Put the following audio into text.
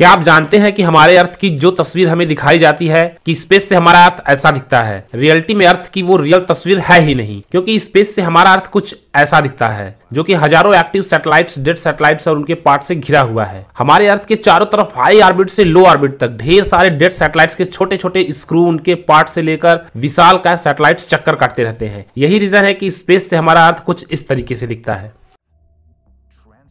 क्या आप जानते हैं कि हमारे अर्थ की जो तस्वीर हमें दिखाई जाती है कि स्पेस से हमारा अर्थ ऐसा दिखता है रियलिटी में अर्थ की वो रियल तस्वीर है ही नहीं क्योंकि स्पेस से हमारा अर्थ कुछ ऐसा दिखता है जो कि हजारों एक्टिव सैटेलाइट्स डेड सैटेलाइट्स और उनके पार्ट से घिरा हुआ है हमारे अर्थ के चारों तरफ हाई ऑर्बिट से लो ऑर्बिट तक ढेर सारे डेड सैटेलाइट्स के छोटे छोटे स्क्रू उनके पार्ट से लेकर विशाल का सैटेलाइट चक्कर काटते रहते हैं यही रीजन है कि स्पेस से हमारा अर्थ कुछ इस तरीके से दिखता है